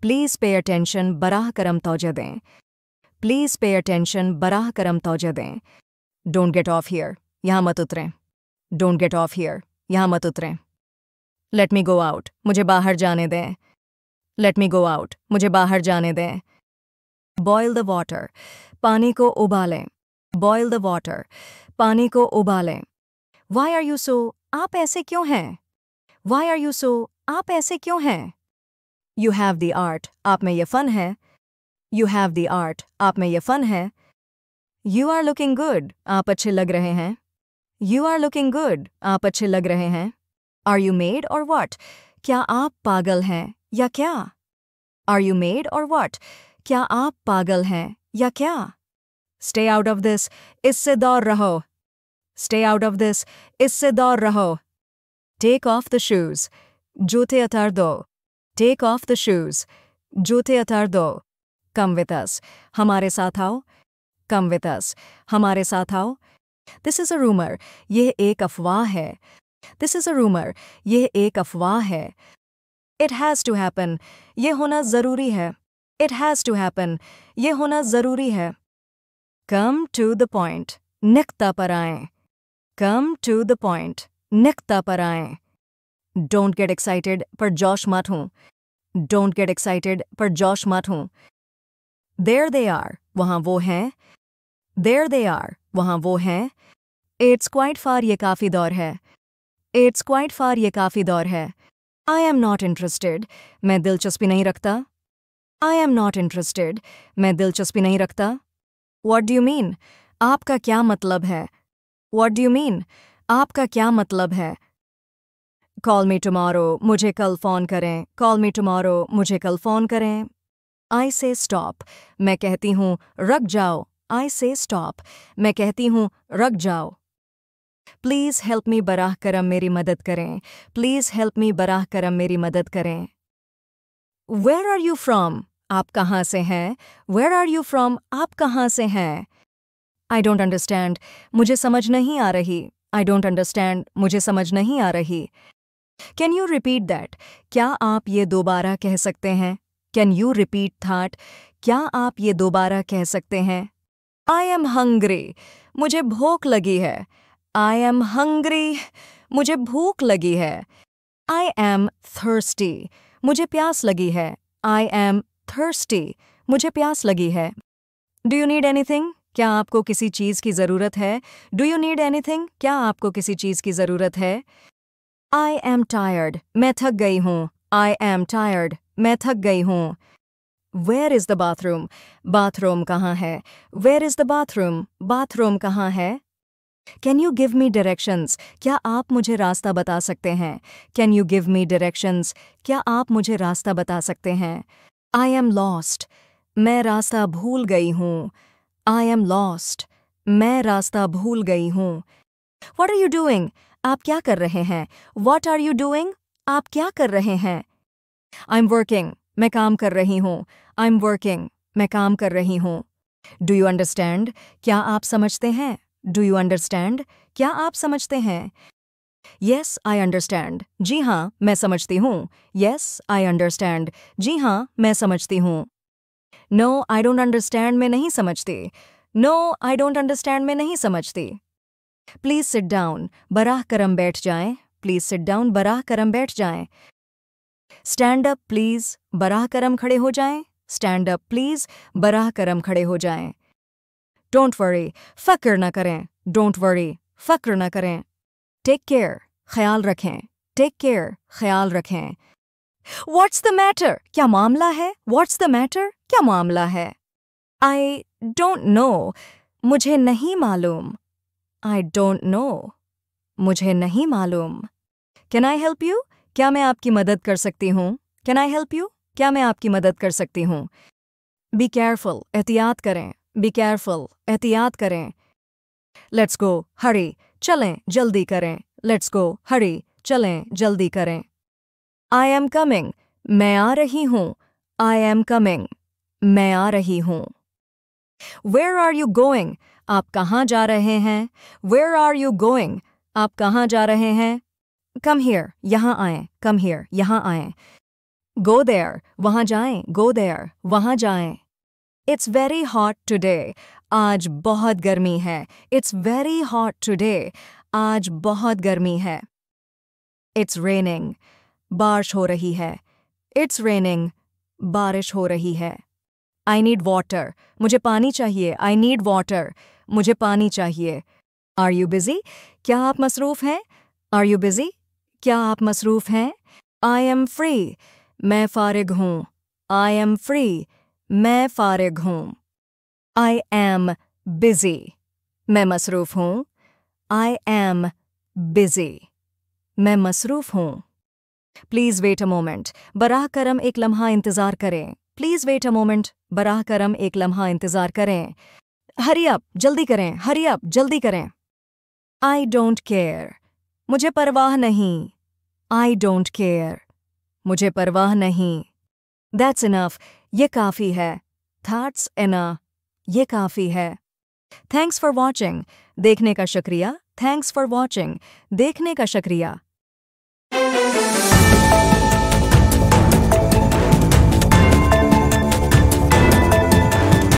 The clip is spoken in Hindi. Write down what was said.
प्लीज़ पे अटेंशन बराह करम तोजह दें प्लीज़ पे अटेंशन बराह करम तोजह दें डोंट गेट ऑफ हियर यहां मत उतरें डोंट गेट ऑफ हियर यहां मत उतरें लेट मी गो आउट मुझे बाहर जाने दें लेट मी गो आउट मुझे बाहर जाने दें बॉयल द वॉटर पानी को उबालें बॉयल द वॉटर पानी को उबालें वाई आर यू सो आप ऐसे क्यों हैं वाई आर यू सो आप ऐसे क्यों हैं यू हैव दी आर्ट आप में ये फ़न है यू हैव दी आर्ट आप में ये फ़न है यू आर लुकिंग गुड आप अच्छे लग रहे हैं यू आर लुकिंग गुड आप अच्छे लग रहे हैं are you mad or what क्या आप पागल हैं या क्या are you mad or what क्या आप पागल हैं या क्या स्टे आउट ऑफ दिस इससे दौड़ रहो स्टे आउट ऑफ दिस इससे दौड़ रहो टेक ऑफ द शूज जूते उतार दो टेक ऑफ द शूज जूते अतार दो कम विथ अस हमारे साथ आओ कम विथ अस हमारे साथ आओ दिस इज़ अ रूमर यह एक अफवाह है दिस इज़ अ रूमर यह एक अफवाह है इट हैज़ टू हैपन यह होना ज़रूरी है इट हैज़ टू हैपन यह होना ज़रूरी है कम टू द पॉइंट निकता पर आए कम टू द पॉइंट निकता पर आएं डोंट गेट एक्साइटेड पर जोश मत हूं डोंट गेट एक्साइटेड पर जोश मत हूं देर दे आर वहां वो हैं देर दे आर वहां वो हैं इट्स क्वाइट फार ये काफ़ी दौर है इट्स क्वाइट फार ये काफ़ी दौर है आई एम नॉट इंटरेस्टेड मैं दिलचस्पी नहीं रखता आई एम नॉट इंटरेस्टेड मैं दिलचस्पी नहीं रखता वॉट डू मीन आपका क्या मतलब है वॉट डू मीन आपका क्या मतलब है कॉल मी टुमारो मुझे कल फ़ोन करें कॉल मी टुमारो मुझे कल फ़ोन करें आई से स्टॉप मैं कहती हूँ रख जाओ आई से स्टॉप मैं कहती हूँ रख जाओ प्लीज़ हेल्प मी बराह करम मेरी मदद करें प्लीज़ हेल्प मी बराह करम मेरी मदद करें वेयर आर यू फ्रॉम आप कहाँ से हैं वेयर आर यू फ्रॉम आप कहाँ से हैं आई डोंट अंडरस्टैंड मुझे समझ नहीं आ रही आई डोंट अंडरस्टैंड मुझे समझ नहीं आ रही कैन यू रिपीट दैट क्या आप ये दोबारा कह सकते हैं कैन यू रिपीट थाट क्या आप ये दोबारा कह सकते हैं आई एम हंग्री मुझे भूख लगी है आई एम हंग्री मुझे भूख लगी है आई एम थर्स्टी मुझे प्यास लगी है आई एम थर्स्टी मुझे प्यास लगी है डू यू नीड एनीथिंग क्या आपको किसी चीज़ की ज़रूरत है डू यू नीड एनीथिंग क्या आपको किसी चीज़ की ज़रूरत है आई एम टायर्ड मैं थक गई हूँ आई एम टायर्ड मैं थक गई हूँ where is the bathroom bathroom कहाँ है Where is the bathroom bathroom कहाँ है can you give me directions? क्या आप मुझे रास्ता बता सकते हैं can you give me directions? क्या आप मुझे रास्ता बता सकते हैं आई एम लॉस्ट मैं रास्ता भूल गई हूँ आई एम लॉस्ट मैं रास्ता भूल गई हूँ What आर यू डूइंग आप क्या कर रहे हैं वॉट आर यू डूइंग आप क्या कर रहे हैं आई एम वर्किंग मैं काम कर रही हूँ आई एम वर्किंग मैं काम कर रही हूँ डू यू अंडरस्टैंड क्या आप समझते हैं डू यू अंडरस्टैंड क्या आप समझते हैं यस आई अंडरस्टैंड जी हाँ मैं समझती हूँ यस आई अंडरस्टैंड जी हाँ मैं समझती हूँ नो आई डोंट अंडरस्टैंड मैं नहीं समझती नो आई डोंट अंडरस्टैंड मैं नहीं समझती प्लीज़ सिट डाउन बराह करम बैठ जाएं प्लीज़ सिट डाउन बराह करम बैठ जाएं स्टैंड अप प्लीज़ बराह करम खड़े हो जाएं स्टैंड अप प्लीज़ बराह करम खड़े हो जाएं डोंट वरी फ़क्र ना करें डोंट वरी फ़क्र ना करें टेक केयर ख्याल रखें टेक केयर ख्याल रखें व्हाट्स द मैटर क्या मामला है व्हाट्स द मैटर क्या मामला है आई डोंट नो मुझे नहीं मालूम आई डोंट नो मुझे नहीं मालूम कैन आई हेल्प यू क्या मैं आपकी मदद कर सकती हूँ कैन आई हेल्प यू क्या मैं आपकी मदद कर सकती हूँ बी केयरफुल एहतियात करें बी केयरफुल एहतियात करें लेट्स गो हरी चलें जल्दी करें लेट्स गो हरी चलें जल्दी करें आई एम कमिंग मैं आ रही हूँ आई एम कमिंग मैं आ रही हूँ वेयर आर यू गोइंग आप कहाँ जा रहे हैं वेयर आर यू गोइंग आप कहाँ जा रहे हैं कम हेयर यहाँ आए कम हेयर यहाँ आए गो देयर वहाँ जाएं गो देयर वहाँ जाएं इट्स वेरी हॉट टुडे आज बहुत गर्मी है इट्स वेरी हॉट टुडे आज बहुत गर्मी है इट्स रेनिंग बारिश हो रही है इट्स रेनिंग बारिश हो रही है आई नीड वाटर मुझे पानी चाहिए आई नीड वाटर मुझे पानी चाहिए आर यू बिज़ी क्या आप मसरूफ़ हैं आर यू बिज़ी क्या आप मसरूफ़ हैं आई एम फ्री मैं फ़ारिग हूँ आई एम फ्री मैं फ़ारिग हूँ आई एम बिज़ी मैं मसरूफ़ हूँ आई एम बिज़ी मैं मसरूफ़ हूँ प्लीज़ वेट अ मोमेंट बराह करम एक लम्हा इंतज़ार करें प्लीज वेट अ मोमेंट बराह करम एक लम्हा इंतजार करें हरी अप जल्दी करें हरी अप जल्दी करें आई डोंट केयर मुझे परवाह नहीं आई डोंट केयर मुझे परवाह नहीं दैट्स इनफ ये काफ़ी है थाट्स एना ये काफ़ी है थैंक्स फॉर वॉचिंग देखने का शुक्रिया थैंक्स फॉर वॉचिंग देखने का शुक्रिया